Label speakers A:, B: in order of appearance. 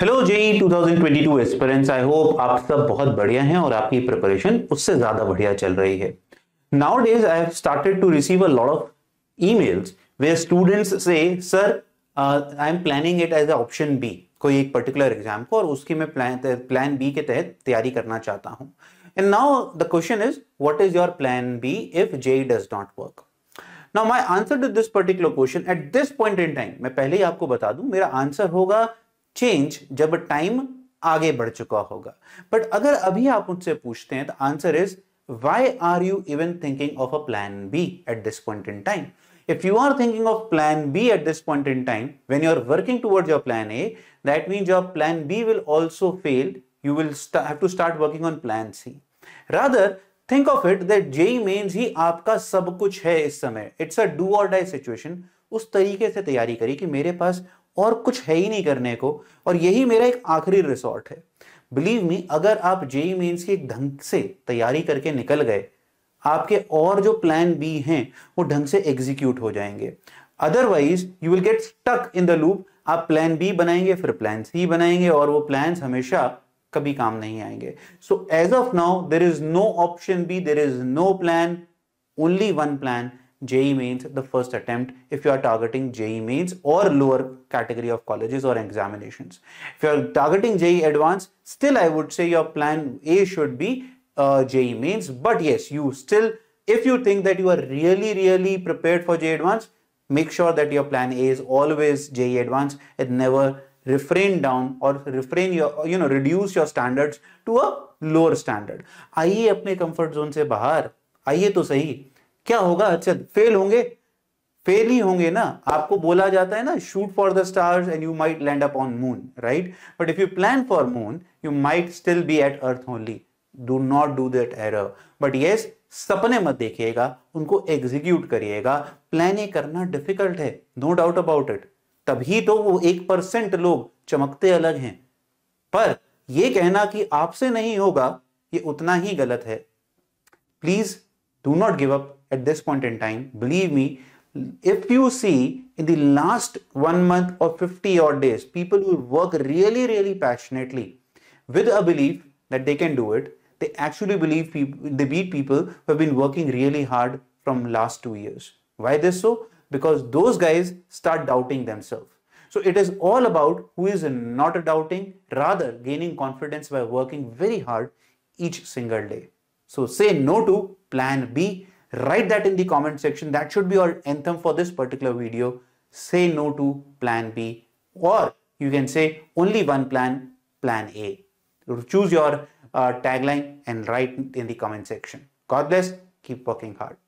A: Hello JEE 2022 aspirants I hope आप सब बहुत बढ़िया हैं और आपकी प्रिपरेशन उससे ज्यादा बढ़िया चल रही है now days I have started to receive a lot of emails where students से sir I am planning it as a option B कोई एक पर्टिकुलर एग्जाम को और उसकी मैं प्लान प्लान बी के तहत तैयारी करना चाहता हूँ and now the question is what is your plan B if JEE does not work now my answer to this particular question at this point in time मैं पहले ही आपको बता दूं मेरा आंसर होगा चेंज जब टाइम आगे बढ़ चुका होगा बट अगर अभी आप मुझसे पूछते हैं तो answer is why are you even thinking of a plan B at this point in time if you are thinking of plan b at this point in time when you are working towards your plan a that means your plan b will also fail you will have to start working on plan c rather think of it that j means ही आपका सब कुछ है इस समय it's a do or die situation उस तरीके से तैयारी करी कि मेरे पास और कुछ है ही नहीं करने को और यही मेरा एक आखिरी रिसोर्ट है बिलीव मी अगर आप जेई मेन्स की ढंग से तैयारी करके निकल गए आपके और जो प्लान बी हैं वो ढंग से एग्जीक्यूट हो जाएंगे otherwise you will get stuck in the loop आप प्लान बी बनाएंगे फिर प्लान सी बनाएंगे और वो प्लान हमेशा कभी काम नहीं आएंगे so as of now there is no option B there is no plan only one plan JE mains the first attempt if you are targeting JE mains or lower category of colleges or examinations. If you are targeting JE advanced, still I would say your plan A should be uh, JE mains. But yes, you still, if you think that you are really, really prepared for JE advanced, make sure that your plan A is always JE advanced. It never refrain down or refrain your, you know, reduce your standards to a lower standard. आइए अपने comfort zone से बाहर आइए तो सही क्या होगा अच्छा फेल होंगे फेल ही होंगे ना आपको बोला जाता है ना shoot for the stars and you might land up on moon right but if you plan for moon you might still be at earth only do not do that error but yes सपने मत देखिएगा उनको execute करिएगा plan करना difficult है no doubt about it तभी तो वो एक परसेंट लोग चमकते अलग हैं पर ये कहना कि आपसे नहीं होगा ये उतना ही गलत है please Do not give up at this point in time. Believe me, if you see in the last one month or 50 odd days, people who work really, really passionately with a belief that they can do it, they actually believe they beat people who have been working really hard from last two years. Why this so? Because those guys start doubting themselves. So it is all about who is not doubting, rather gaining confidence by working very hard each single day. So say no to plan B. Write that in the comment section. That should be your anthem for this particular video. Say no to plan B or you can say only one plan, plan A. Choose your uh, tagline and write in the comment section. God bless. Keep working hard.